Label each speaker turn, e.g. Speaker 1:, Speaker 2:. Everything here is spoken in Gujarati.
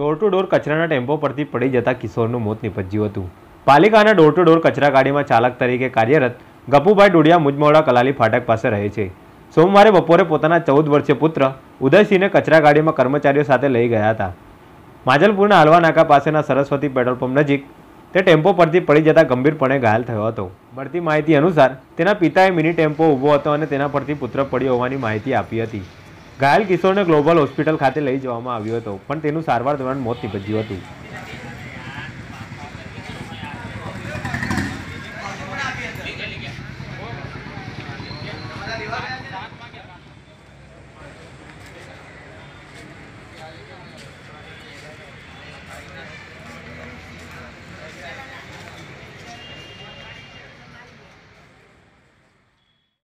Speaker 1: ડોર ટુ ડોર કચરાના ટેમ્પો પરથી પડી જતા કિશોરનું મોત નિપજ્યું હતું પાલિકાના ડોર ટુ ડોર કચરા ગાડીમાં ચાલક તરીકે કાર્યરત ગપુભાઈ ડોડિયા મુજમોડા કલાલી ફાટક પાસે રહે છે સોમવારે બપોરે પોતાના ચૌદ વર્ષીય પુત્ર ઉદયસિંહને કચરા ગાડીમાં કર્મચારીઓ સાથે લઈ ગયા હતા માજલપુરના હલવા નાકા પાસેના સરસ્વતી પેટ્રોલ પંપ નજીક તે ટેમ્પો પરથી પડી જતા ગંભીરપણે ઘાયલ થયો હતો મળતી માહિતી અનુસાર તેના પિતાએ મિની ટેમ્પો ઊભો હતો અને તેના પરથી પુત્ર પડ્યો હોવાની માહિતી આપી હતી ઘાયલ કિશોરને ગ્લોબલ હોસ્પિટલ ખાતે લઈ જવામાં આવ્યો હતો પણ તેનું સારવાર દરમિયાન મોત નીપજ્યું હતું